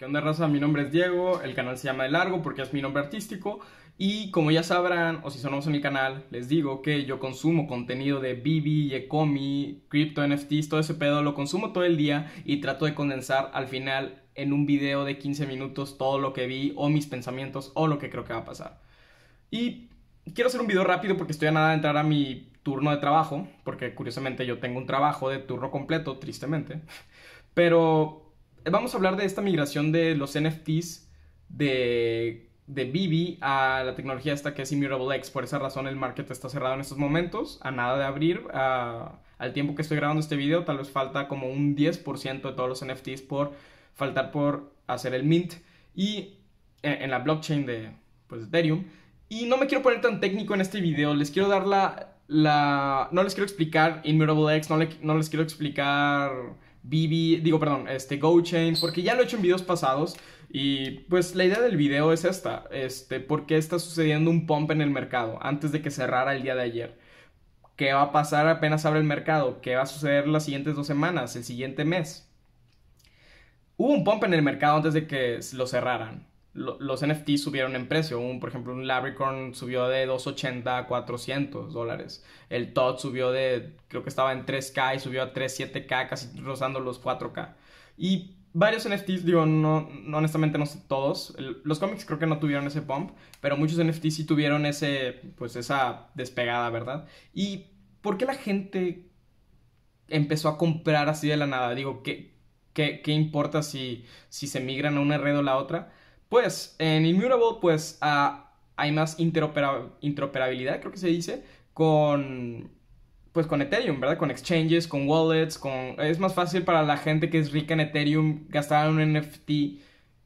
¿Qué onda raza? Mi nombre es Diego, el canal se llama El Largo porque es mi nombre artístico y como ya sabrán o si son nuevos en mi canal, les digo que yo consumo contenido de BB, Ecomi, Crypto, NFTs, todo ese pedo, lo consumo todo el día y trato de condensar al final en un video de 15 minutos todo lo que vi o mis pensamientos o lo que creo que va a pasar. Y quiero hacer un video rápido porque estoy a nada de entrar a mi turno de trabajo, porque curiosamente yo tengo un trabajo de turno completo, tristemente, pero eh, vamos a hablar de esta migración de los NFTs de, de Bibi a la tecnología esta que es Immutable X. Por esa razón el market está cerrado en estos momentos, a nada de abrir. al tiempo que estoy grabando este video, tal vez falta como un 10% de todos los NFTs por faltar por hacer el mint y eh, en, la blockchain de pues, Ethereum. Y no me quiero poner tan técnico en este video, les quiero dar la... no les quiero explicar Immutable X, no les quiero explicar vivi digo, perdón, este, GoChain, porque ya lo he hecho en videos pasados. Y pues la idea del video es esta, este, por qué está sucediendo un pump en el mercado antes de que cerrara el día de ayer. ¿Qué va a pasar apenas abre el mercado? ¿Qué va a suceder las siguientes dos semanas, el siguiente mes? Hubo un pump en el mercado antes de que lo cerraran los NFTs subieron en precio. Un, por ejemplo, un Labricorn subió de 280 a 400 dólares. El Todd subió de, creo que estaba en 3K y subió a 37K, casi rozando los 4K. Y varios NFTs, digo, no, honestamente no sé todos. los cómics creo que no tuvieron ese pump, pero muchos NFTs sí tuvieron ese, pues esa despegada, ¿verdad? ¿Y por qué la gente empezó a comprar así de la nada? Digo, ¿qué, qué, qué importa si, si se migran a una red o la otra? Pues en Immutable, pues ah, hay más interoperabilidad, creo que se dice, con, pues con Ethereum, ¿verdad? Con exchanges, con wallets, con... Es más fácil para la gente que es rica en Ethereum gastar un NFT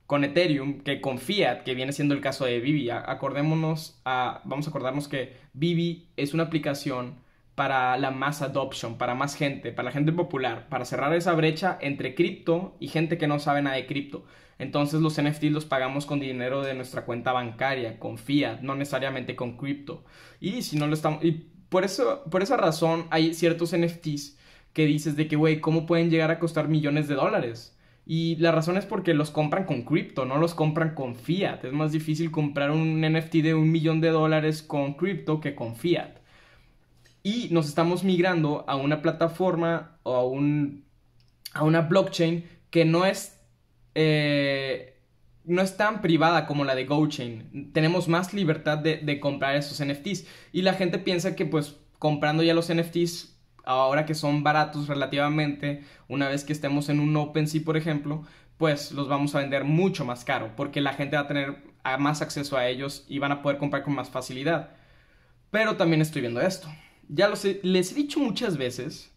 con Ethereum que con que viene siendo el caso de Vivi. Acordémonos, a... vamos a acordarnos que Vivi es una aplicación para la más adoption, para más gente, para la gente popular, para cerrar esa brecha entre cripto y gente que no sabe nada de cripto. Entonces los NFT los pagamos con dinero de nuestra cuenta bancaria, con fiat, no necesariamente con cripto. Y si no lo estamos y por eso por esa razón hay ciertos NFTs que dices de que güey, ¿cómo pueden llegar a costar millones de dólares? Y la razón es porque los compran con cripto, no los compran con fiat. Es más difícil comprar un NFT de un millón de dólares con cripto que con fiat y nos estamos migrando a una plataforma o a, un, a una blockchain que no es, eh, no es tan privada como la de GoChain. Tenemos más libertad de, de, comprar esos NFTs. Y la gente piensa que pues comprando ya los NFTs, ahora que son baratos relativamente, una vez que estemos en un OpenSea, por ejemplo, pues los vamos a vender mucho más caro, porque la gente va a tener más acceso a ellos y van a poder comprar con más facilidad. Pero también estoy viendo esto ya les he dicho muchas veces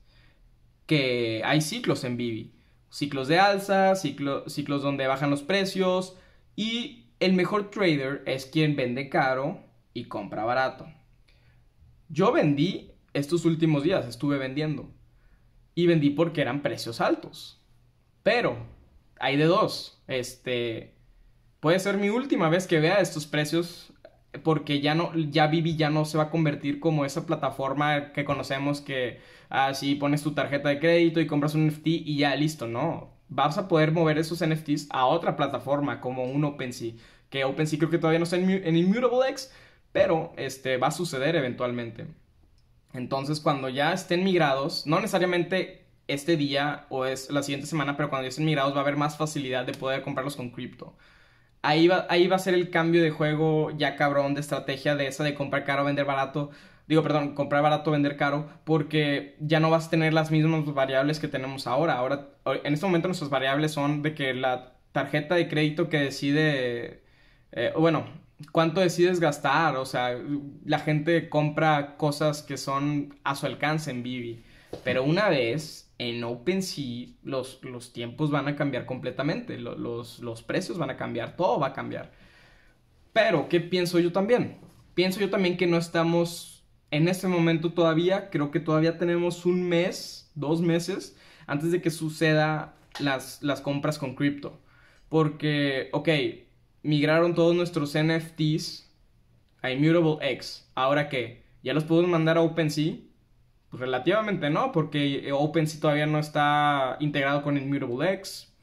que hay ciclos en Vivi. Ciclos de alza, ciclos donde bajan los precios y el mejor trader es quien vende caro y compra barato. Yo vendí estos últimos días, estuve vendiendo y vendí porque eran precios altos. Pero hay de dos. Este puede ser mi última vez que vea estos precios porque ya no, ya Vivi ya no se va a convertir como esa plataforma que conocemos que así ah, pones tu tarjeta de crédito y compras un NFT y ya listo, no. Vas a poder mover esos NFTs a otra plataforma como un OpenSea, que OpenSea creo que todavía no está en, en Immutable X, pero este, va a suceder eventualmente. Entonces, cuando ya estén migrados, no necesariamente este día o es la siguiente semana, pero cuando ya estén migrados va a haber más facilidad de poder comprarlos con cripto ahí va, a ser el cambio de juego ya cabrón de estrategia de esa de comprar caro, vender barato. Digo, perdón, comprar barato, vender caro, porque ya no vas a tener las mismas variables que tenemos ahora. Ahora, en este momento nuestras variables son de que la tarjeta de crédito que decide, eh, bueno, cuánto decides gastar, o sea, la gente compra cosas que son a su alcance en Vivi. Pero una vez en OpenSea los, los tiempos van a cambiar completamente, los, los, precios van a cambiar, todo va a cambiar. Pero, ¿qué pienso yo también? Pienso yo también que no estamos en este momento todavía, creo que todavía tenemos un mes, dos meses, antes de que suceda las, las compras con cripto. Porque, ok, migraron todos nuestros NFTs a Immutable X. ¿Ahora qué? ¿Ya los podemos mandar a OpenSea? relativamente no, porque eh, OpenSea todavía no está integrado con X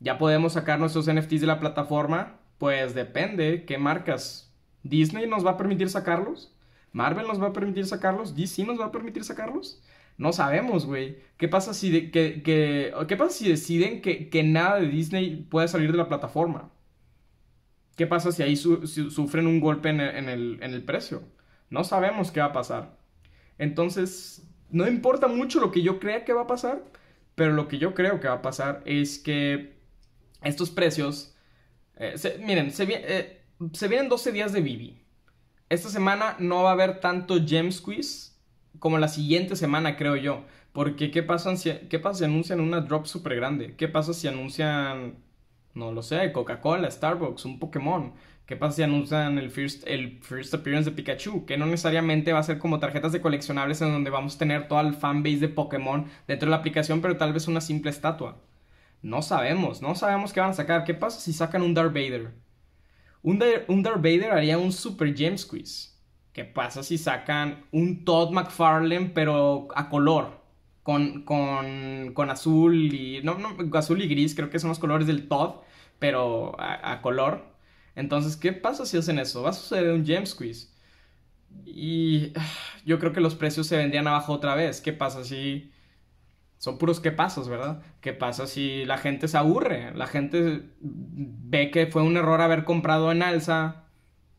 Ya podemos sacar nuestros NFTs de la plataforma. Pues depende qué marcas. Disney nos va a permitir sacarlos. Marvel nos va a permitir sacarlos. DC nos va a permitir sacarlos. No sabemos, güey. ¿Qué pasa si, que, ¿qué pasa si deciden que, nada de Disney puede salir de la plataforma? ¿Qué pasa si ahí sufren un golpe en el precio? No sabemos qué va a pasar. Entonces, no importa mucho lo que yo crea que va a pasar, pero lo que yo creo que va a pasar es que estos precios, eh, miren, se, eh, vienen 12 días de Vivi. Esta semana no va a haber tanto gem squeeze como la siguiente semana, creo yo. Porque ¿qué pasa si, qué pasa si anuncian una drop súper grande? ¿Qué pasa si anuncian no lo sé, Coca-Cola, Starbucks, un Pokémon. ¿Qué pasa si anuncian el first, el first appearance de Pikachu? Que no necesariamente va a ser como tarjetas de coleccionables en donde vamos a tener toda el fanbase de Pokémon dentro de la aplicación, pero tal vez una simple estatua. No sabemos, no sabemos qué van a sacar. ¿Qué pasa si sacan un Darth Vader? Un, Darth Vader haría un Super James Quiz. ¿Qué pasa si sacan un Todd McFarlane pero a color? con, con, con azul y. No, no, azul y gris, creo que son los colores del Todd, pero a, color. Entonces, ¿qué pasa si hacen eso? Va a suceder un gem quiz Y yo creo que los precios se vendían abajo otra vez. ¿Qué pasa si.? Son puros qué pasos, ¿verdad? ¿Qué pasa si la gente se aburre? La gente ve que fue un error haber comprado en alza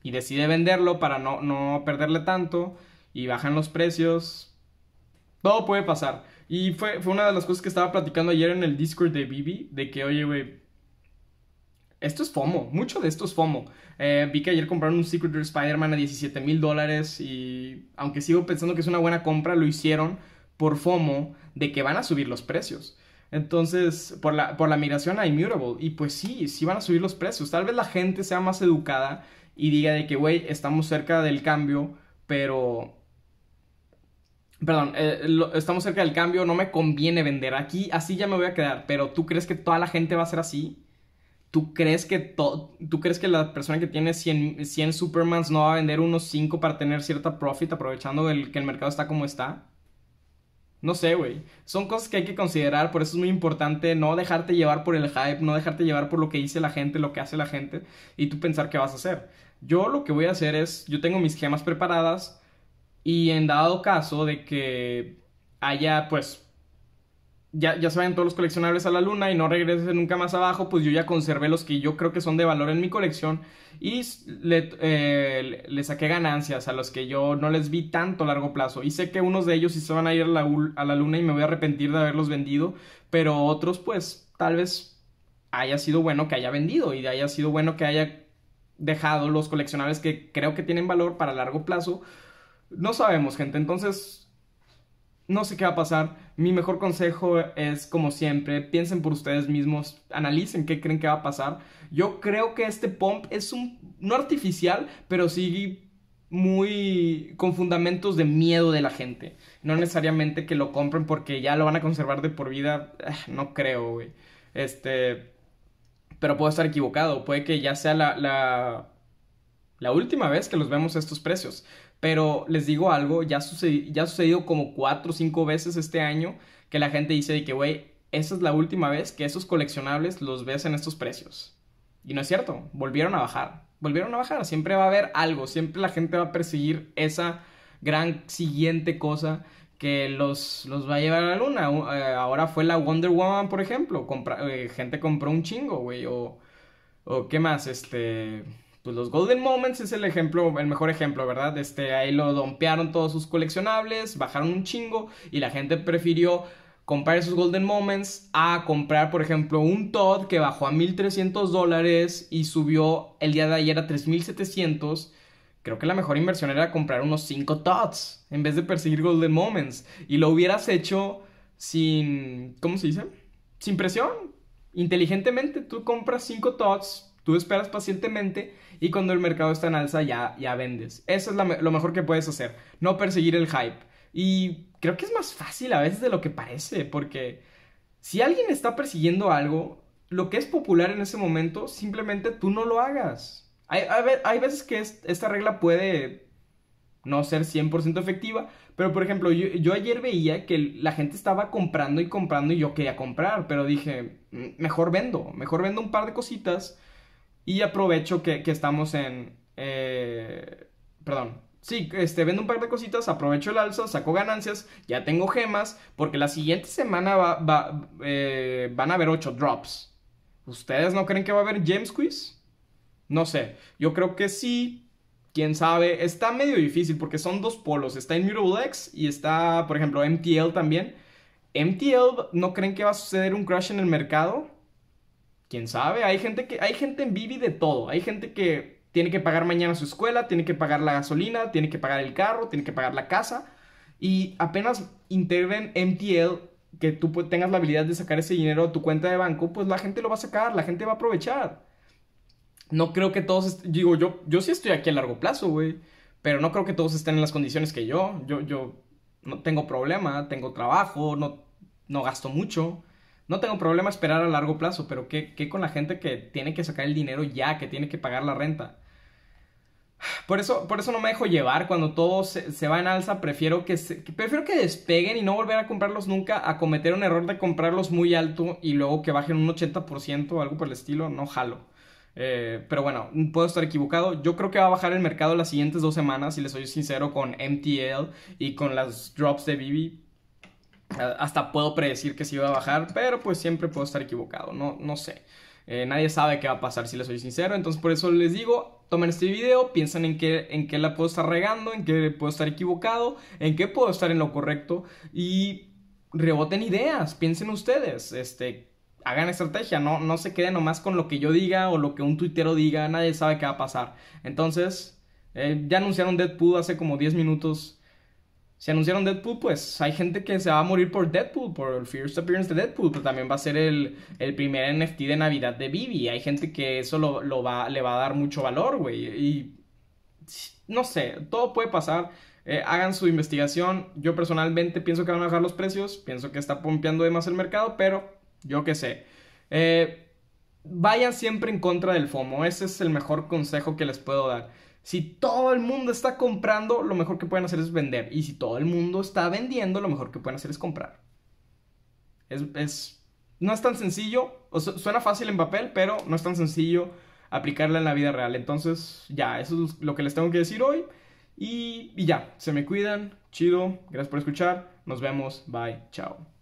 y decide venderlo para no, no perderle tanto y bajan los precios. Todo puede pasar. Y fue, una de las cosas que estaba platicando ayer en el Discord de Bibi, de que, oye, güey, esto es FOMO, mucho de esto es FOMO. Eh, vi que ayer compraron un Secret Spider-Man a 17 mil dólares y aunque sigo pensando que es una buena compra, lo hicieron por FOMO de que van a subir los precios. Entonces, por la, por la migración a Immutable. Y pues sí, sí van a subir los precios. Tal vez la gente sea más educada y diga de que, güey, estamos cerca del cambio, pero perdón, eh, estamos cerca del cambio, no me conviene vender. Aquí así ya me voy a quedar, pero ¿tú crees que toda la gente va a ser así? ¿Tú crees que, ¿tú crees que la persona que tiene 100, 100 Supermans no va a vender unos 5 para tener cierta profit aprovechando el, que el mercado está como está? No sé, güey. Son cosas que hay que considerar, por eso es muy importante no dejarte llevar por el hype, no dejarte llevar por lo que dice la gente, lo que hace la gente, y tú pensar qué vas a hacer. Yo lo que voy a hacer es, yo tengo mis gemas preparadas, y en dado caso de que haya, pues, ya, se vayan todos los coleccionables a la luna y no regresen nunca más abajo, pues yo ya conservé los que yo creo que son de valor en mi colección y eh, le, saqué ganancias a los que yo no les vi tanto a largo plazo. Y sé que unos de ellos sí se van a ir a la, a la luna y me voy a arrepentir de haberlos vendido, pero otros, pues, tal vez haya sido bueno que haya vendido y haya sido bueno que haya dejado los coleccionables que creo que tienen valor para largo plazo no sabemos, gente, entonces no sé qué va a pasar. Mi mejor consejo es, como siempre, piensen por ustedes mismos, analicen qué creen que va a pasar. Yo creo que este pump es un, no artificial, pero sí muy con fundamentos de miedo de la gente. No necesariamente que lo compren porque ya lo van a conservar de por vida. Ah, no creo, güey. Este. Pero puedo estar equivocado. Puede que ya sea la, la, la última vez que los vemos a estos precios. Pero les digo algo, ya, ha sucedido como cuatro o cinco veces este año que la gente dice de que, güey, esa es la última vez que esos coleccionables los ves en estos precios. Y no es cierto, volvieron a bajar, volvieron a bajar, siempre va a haber algo, siempre la gente va a perseguir esa gran siguiente cosa que los, los va a llevar a la luna. Eh, ahora fue la Wonder Woman, por ejemplo, eh, gente compró un chingo, güey, o qué más, este pues los Golden Moments es el ejemplo, el mejor ejemplo, ¿verdad? Este, ahí lo dompearon todos sus coleccionables, bajaron un chingo y la gente prefirió comprar esos Golden Moments a comprar, por ejemplo, un Todd que bajó a 1300 dólares y subió el día de ayer a 3700. Creo que la mejor inversión era comprar unos 5 Todds en vez de perseguir Golden Moments. Y lo hubieras hecho sin. ¿Cómo se dice? Sin presión. Inteligentemente tú compras 5 Todds tú esperas pacientemente y cuando el mercado está en alza ya, ya vendes. Eso es lo mejor que puedes hacer, no perseguir el hype. Y creo que es más fácil a veces de lo que parece, porque si alguien está persiguiendo algo, lo que es popular en ese momento, simplemente tú no lo hagas. Hay, hay veces que esta regla puede no ser 100% efectiva, pero por ejemplo, yo, ayer veía que la gente estaba comprando y comprando y yo quería comprar, pero dije, mm, mejor vendo, mejor vendo un par de cositas y aprovecho que, estamos en... Eh, perdón. Sí, este, vendo un par de cositas, aprovecho el alza, saco ganancias, ya tengo gemas, porque la siguiente semana va, eh, van a haber 8 drops. ¿Ustedes no creen que va a haber James Quiz? No sé, yo creo que sí, quién sabe, está medio difícil porque son dos polos, está en y está, por ejemplo, MTL también. MTL, ¿no creen que va a suceder un crash en el mercado? quién sabe, hay gente que hay gente en Vivi de todo, hay gente que tiene que pagar mañana su escuela, tiene que pagar la gasolina, tiene que pagar el carro, tiene que pagar la casa y apenas integren MTL que tú tengas la habilidad de sacar ese dinero a tu cuenta de banco, pues la gente lo va a sacar, la gente va a aprovechar. No creo que todos, digo, yo, yo sí estoy aquí a largo plazo, güey, pero no creo que todos estén en las condiciones que yo. Yo, yo no tengo problema, tengo trabajo, no, no gasto mucho no tengo problema esperar a largo plazo, pero ¿qué, con la gente que tiene que sacar el dinero ya, que tiene que pagar la renta? Por eso, por eso no me dejo llevar cuando todo se, va en alza. Prefiero que, prefiero que despeguen y no volver a comprarlos nunca a cometer un error de comprarlos muy alto y luego que bajen un 80% o algo por el estilo. No jalo. Eh, pero bueno, puedo estar equivocado. Yo creo que va a bajar el mercado las siguientes dos semanas, si les soy sincero, con MTL y con las drops de Bibi hasta puedo predecir que si iba a bajar, pero pues siempre puedo estar equivocado, no, no sé. Eh, nadie sabe qué va a pasar si les soy sincero, entonces por eso les digo, tomen este video, piensen en qué, en qué la puedo estar regando, en qué puedo estar equivocado, en qué puedo estar en lo correcto y reboten ideas, piensen ustedes, este, hagan estrategia, no, no se queden nomás con lo que yo diga o lo que un tuitero diga, nadie sabe qué va a pasar. Entonces, eh, ya anunciaron Deadpool hace como 10 minutos. Se anunciaron Deadpool, pues hay gente que se va a morir por Deadpool, por el first appearance de Deadpool, pero también va a ser el, primer NFT de Navidad de Bibi. Hay gente que eso lo, va, le va a dar mucho valor, güey. Y no sé, todo puede pasar. Eh, hagan su investigación. Yo personalmente pienso que van a bajar los precios. Pienso que está pompeando de más el mercado, pero yo qué sé. Eh, vayan siempre en contra del FOMO. Ese es el mejor consejo que les puedo dar. Si todo el mundo está comprando, lo mejor que pueden hacer es vender. Y si todo el mundo está vendiendo, lo mejor que pueden hacer es comprar. Es, no es tan sencillo, o suena fácil en papel, pero no es tan sencillo aplicarla en la vida real. Entonces, ya, eso es lo que les tengo que decir hoy. y ya, se me cuidan, chido, gracias por escuchar, nos vemos, bye, chao.